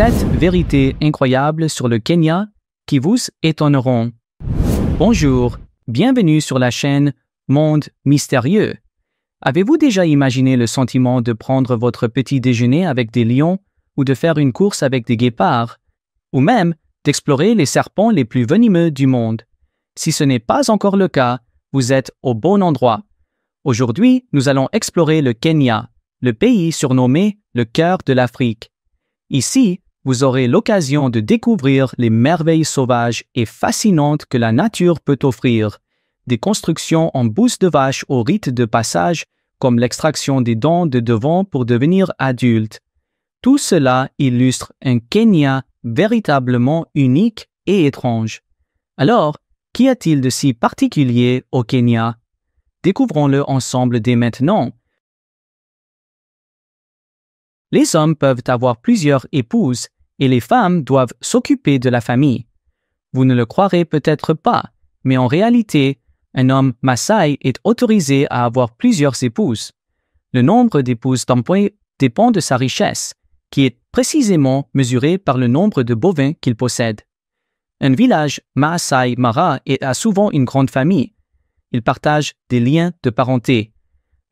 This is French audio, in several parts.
7 vérités incroyables sur le Kenya qui vous étonneront. Bonjour, bienvenue sur la chaîne Monde mystérieux. Avez-vous déjà imaginé le sentiment de prendre votre petit déjeuner avec des lions ou de faire une course avec des guépards, ou même d'explorer les serpents les plus venimeux du monde Si ce n'est pas encore le cas, vous êtes au bon endroit. Aujourd'hui, nous allons explorer le Kenya, le pays surnommé le cœur de l'Afrique. Ici, vous aurez l'occasion de découvrir les merveilles sauvages et fascinantes que la nature peut offrir, des constructions en bouse de vache au rite de passage, comme l'extraction des dents de devant pour devenir adulte. Tout cela illustre un Kenya véritablement unique et étrange. Alors, qu'y a-t-il de si particulier au Kenya Découvrons-le ensemble dès maintenant. Les hommes peuvent avoir plusieurs épouses et les femmes doivent s'occuper de la famille. Vous ne le croirez peut-être pas, mais en réalité, un homme Maasai est autorisé à avoir plusieurs épouses. Le nombre d'épouses d'emploi dépend de sa richesse, qui est précisément mesurée par le nombre de bovins qu'il possède. Un village Maasai Mara a souvent une grande famille. il partage des liens de parenté.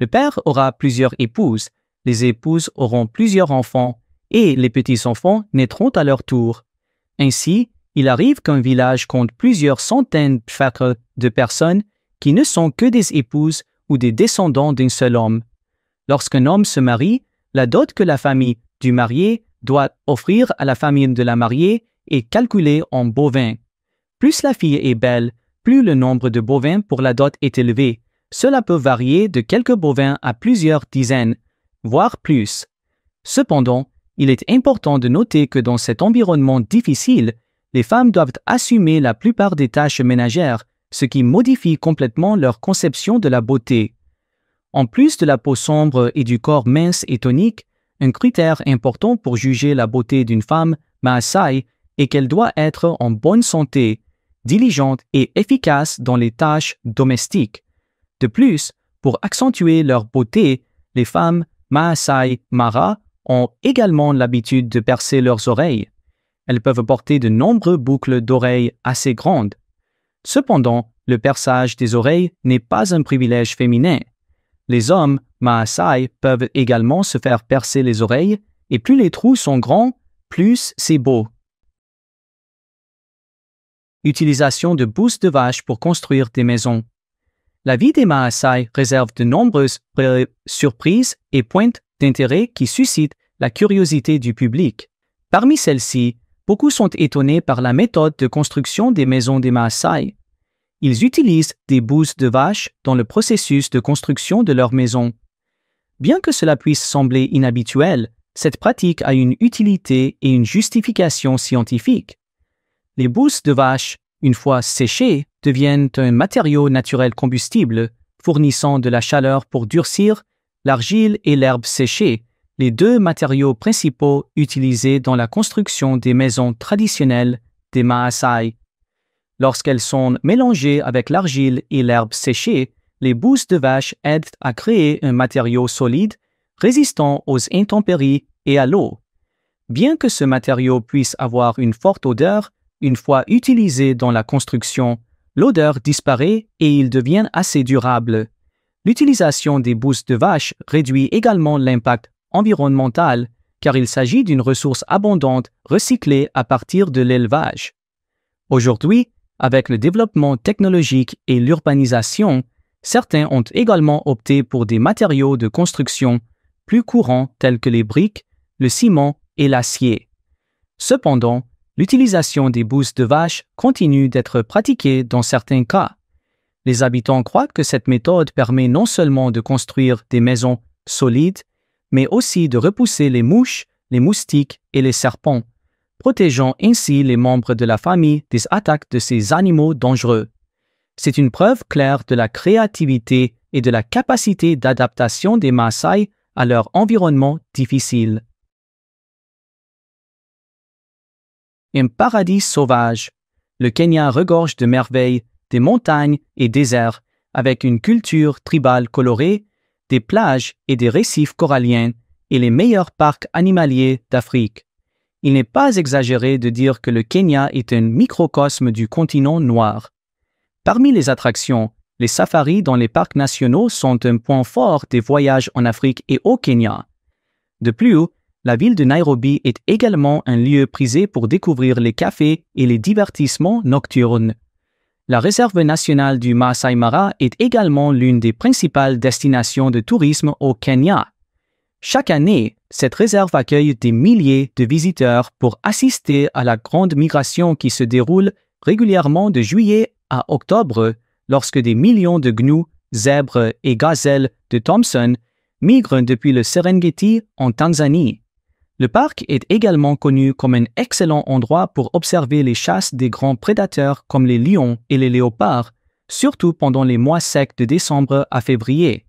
Le père aura plusieurs épouses les épouses auront plusieurs enfants, et les petits-enfants naîtront à leur tour. Ainsi, il arrive qu'un village compte plusieurs centaines de personnes qui ne sont que des épouses ou des descendants d'un seul homme. Lorsqu'un homme se marie, la dot que la famille du marié doit offrir à la famille de la mariée est calculée en bovins. Plus la fille est belle, plus le nombre de bovins pour la dot est élevé. Cela peut varier de quelques bovins à plusieurs dizaines, voire plus. Cependant, il est important de noter que dans cet environnement difficile, les femmes doivent assumer la plupart des tâches ménagères, ce qui modifie complètement leur conception de la beauté. En plus de la peau sombre et du corps mince et tonique, un critère important pour juger la beauté d'une femme Maasai est qu'elle doit être en bonne santé, diligente et efficace dans les tâches domestiques. De plus, pour accentuer leur beauté, les femmes Maasai Mara ont également l'habitude de percer leurs oreilles. Elles peuvent porter de nombreuses boucles d'oreilles assez grandes. Cependant, le perçage des oreilles n'est pas un privilège féminin. Les hommes Maasai peuvent également se faire percer les oreilles, et plus les trous sont grands, plus c'est beau. Utilisation de bousses de vache pour construire des maisons. La vie des Maasai réserve de nombreuses surprises et pointes d'intérêt qui suscitent la curiosité du public. Parmi celles-ci, beaucoup sont étonnés par la méthode de construction des maisons des Maasai. Ils utilisent des bouses de vache dans le processus de construction de leurs maisons. Bien que cela puisse sembler inhabituel, cette pratique a une utilité et une justification scientifique. Les bouses de vache une fois séchés, deviennent un matériau naturel combustible, fournissant de la chaleur pour durcir l'argile et l'herbe séchée, les deux matériaux principaux utilisés dans la construction des maisons traditionnelles des Maasai. Lorsqu'elles sont mélangées avec l'argile et l'herbe séchée, les bousses de vache aident à créer un matériau solide, résistant aux intempéries et à l'eau. Bien que ce matériau puisse avoir une forte odeur, une fois utilisé dans la construction, l'odeur disparaît et il devient assez durable. L'utilisation des bousses de vache réduit également l'impact environnemental car il s'agit d'une ressource abondante recyclée à partir de l'élevage. Aujourd'hui, avec le développement technologique et l'urbanisation, certains ont également opté pour des matériaux de construction plus courants tels que les briques, le ciment et l'acier. Cependant, l'utilisation des bouses de vache continue d'être pratiquée dans certains cas. Les habitants croient que cette méthode permet non seulement de construire des maisons solides, mais aussi de repousser les mouches, les moustiques et les serpents, protégeant ainsi les membres de la famille des attaques de ces animaux dangereux. C'est une preuve claire de la créativité et de la capacité d'adaptation des Maasai à leur environnement difficile. un paradis sauvage. Le Kenya regorge de merveilles, des montagnes et déserts, avec une culture tribale colorée, des plages et des récifs coralliens, et les meilleurs parcs animaliers d'Afrique. Il n'est pas exagéré de dire que le Kenya est un microcosme du continent noir. Parmi les attractions, les safaris dans les parcs nationaux sont un point fort des voyages en Afrique et au Kenya. De plus, la ville de Nairobi est également un lieu prisé pour découvrir les cafés et les divertissements nocturnes. La réserve nationale du Maasai Mara est également l'une des principales destinations de tourisme au Kenya. Chaque année, cette réserve accueille des milliers de visiteurs pour assister à la grande migration qui se déroule régulièrement de juillet à octobre, lorsque des millions de gnous, zèbres et gazelles de Thomson migrent depuis le Serengeti en Tanzanie. Le parc est également connu comme un excellent endroit pour observer les chasses des grands prédateurs comme les lions et les léopards, surtout pendant les mois secs de décembre à février.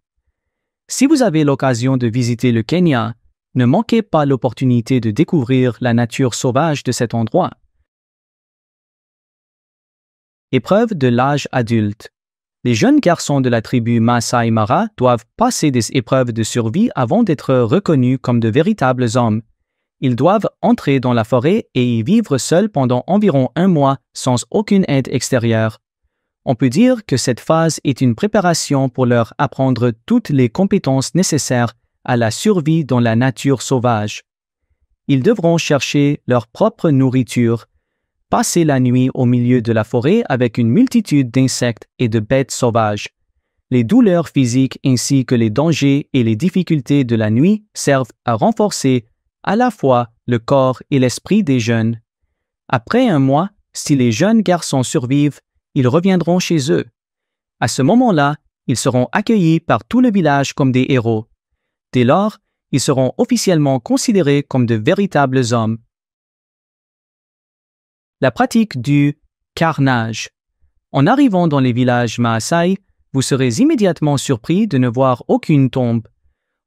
Si vous avez l'occasion de visiter le Kenya, ne manquez pas l'opportunité de découvrir la nature sauvage de cet endroit. Épreuve de l'âge adulte. Les jeunes garçons de la tribu Maasai Mara doivent passer des épreuves de survie avant d'être reconnus comme de véritables hommes ils doivent entrer dans la forêt et y vivre seuls pendant environ un mois sans aucune aide extérieure. On peut dire que cette phase est une préparation pour leur apprendre toutes les compétences nécessaires à la survie dans la nature sauvage. Ils devront chercher leur propre nourriture, passer la nuit au milieu de la forêt avec une multitude d'insectes et de bêtes sauvages. Les douleurs physiques ainsi que les dangers et les difficultés de la nuit servent à renforcer à la fois le corps et l'esprit des jeunes. Après un mois, si les jeunes garçons survivent, ils reviendront chez eux. À ce moment-là, ils seront accueillis par tout le village comme des héros. Dès lors, ils seront officiellement considérés comme de véritables hommes. La pratique du carnage. En arrivant dans les villages Maasai, vous serez immédiatement surpris de ne voir aucune tombe.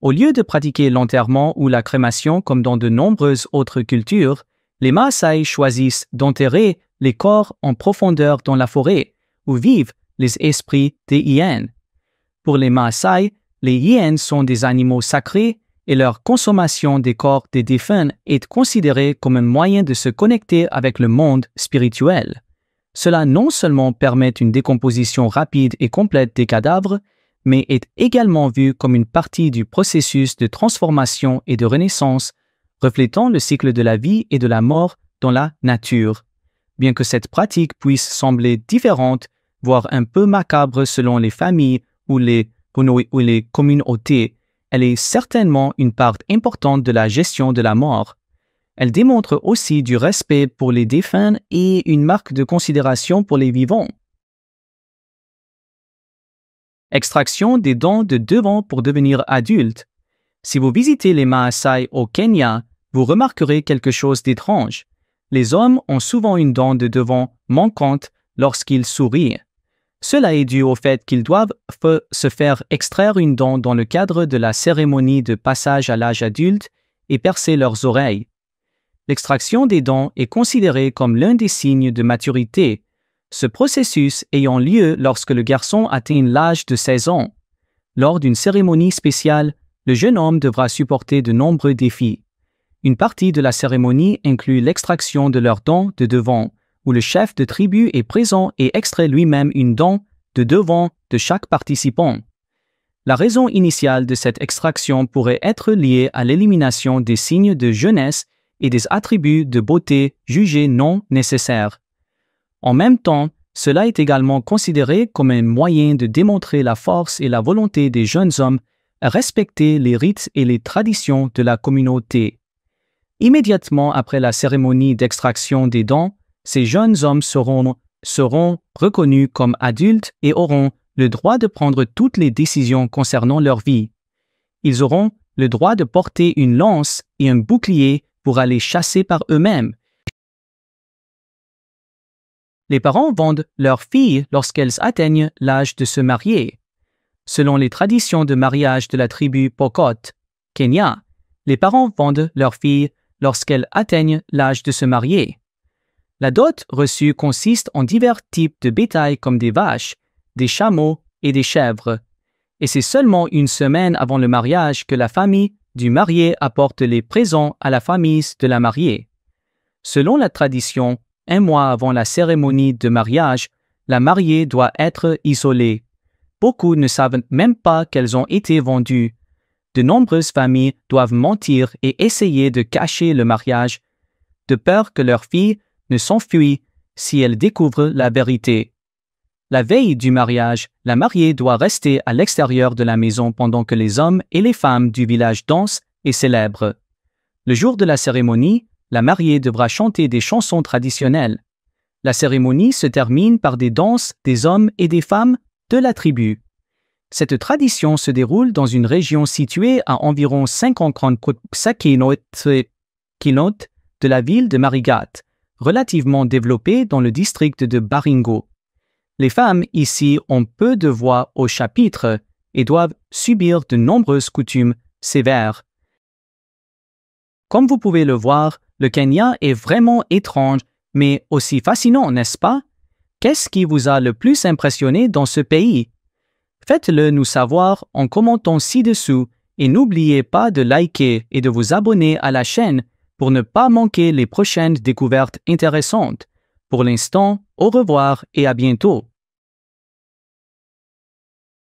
Au lieu de pratiquer l'enterrement ou la crémation comme dans de nombreuses autres cultures, les Maasai choisissent d'enterrer les corps en profondeur dans la forêt, où vivent les esprits des hyènes. Pour les Maasai, les hyènes sont des animaux sacrés et leur consommation des corps des défunts est considérée comme un moyen de se connecter avec le monde spirituel. Cela non seulement permet une décomposition rapide et complète des cadavres, mais est également vu comme une partie du processus de transformation et de renaissance, reflétant le cycle de la vie et de la mort dans la nature. Bien que cette pratique puisse sembler différente, voire un peu macabre selon les familles ou les, ou les communautés, elle est certainement une part importante de la gestion de la mort. Elle démontre aussi du respect pour les défunts et une marque de considération pour les vivants. Extraction des dents de devant pour devenir adulte. Si vous visitez les Maasai au Kenya, vous remarquerez quelque chose d'étrange. Les hommes ont souvent une dent de devant manquante lorsqu'ils sourient. Cela est dû au fait qu'ils doivent se faire extraire une dent dans le cadre de la cérémonie de passage à l'âge adulte et percer leurs oreilles. L'extraction des dents est considérée comme l'un des signes de maturité, ce processus ayant lieu lorsque le garçon atteint l'âge de 16 ans. Lors d'une cérémonie spéciale, le jeune homme devra supporter de nombreux défis. Une partie de la cérémonie inclut l'extraction de leurs dents de devant, où le chef de tribu est présent et extrait lui-même une dent de devant de chaque participant. La raison initiale de cette extraction pourrait être liée à l'élimination des signes de jeunesse et des attributs de beauté jugés non nécessaires. En même temps, cela est également considéré comme un moyen de démontrer la force et la volonté des jeunes hommes à respecter les rites et les traditions de la communauté. Immédiatement après la cérémonie d'extraction des dents, ces jeunes hommes seront, seront reconnus comme adultes et auront le droit de prendre toutes les décisions concernant leur vie. Ils auront le droit de porter une lance et un bouclier pour aller chasser par eux-mêmes, les parents vendent leurs filles lorsqu'elles atteignent l'âge de se marier. Selon les traditions de mariage de la tribu Pokot, Kenya, les parents vendent leurs filles lorsqu'elles atteignent l'âge de se marier. La dot reçue consiste en divers types de bétail comme des vaches, des chameaux et des chèvres. Et c'est seulement une semaine avant le mariage que la famille du marié apporte les présents à la famille de la mariée. Selon la tradition, un mois avant la cérémonie de mariage, la mariée doit être isolée. Beaucoup ne savent même pas qu'elles ont été vendues. De nombreuses familles doivent mentir et essayer de cacher le mariage, de peur que leur fille ne s'enfuit si elle découvre la vérité. La veille du mariage, la mariée doit rester à l'extérieur de la maison pendant que les hommes et les femmes du village dansent et célèbrent. Le jour de la cérémonie, la mariée devra chanter des chansons traditionnelles. La cérémonie se termine par des danses des hommes et des femmes de la tribu. Cette tradition se déroule dans une région située à environ 50 km de la ville de Marigat, relativement développée dans le district de Baringo. Les femmes ici ont peu de voix au chapitre et doivent subir de nombreuses coutumes sévères. Comme vous pouvez le voir, le Kenya est vraiment étrange, mais aussi fascinant, n'est-ce pas? Qu'est-ce qui vous a le plus impressionné dans ce pays? Faites-le nous savoir en commentant ci-dessous et n'oubliez pas de liker et de vous abonner à la chaîne pour ne pas manquer les prochaines découvertes intéressantes. Pour l'instant, au revoir et à bientôt.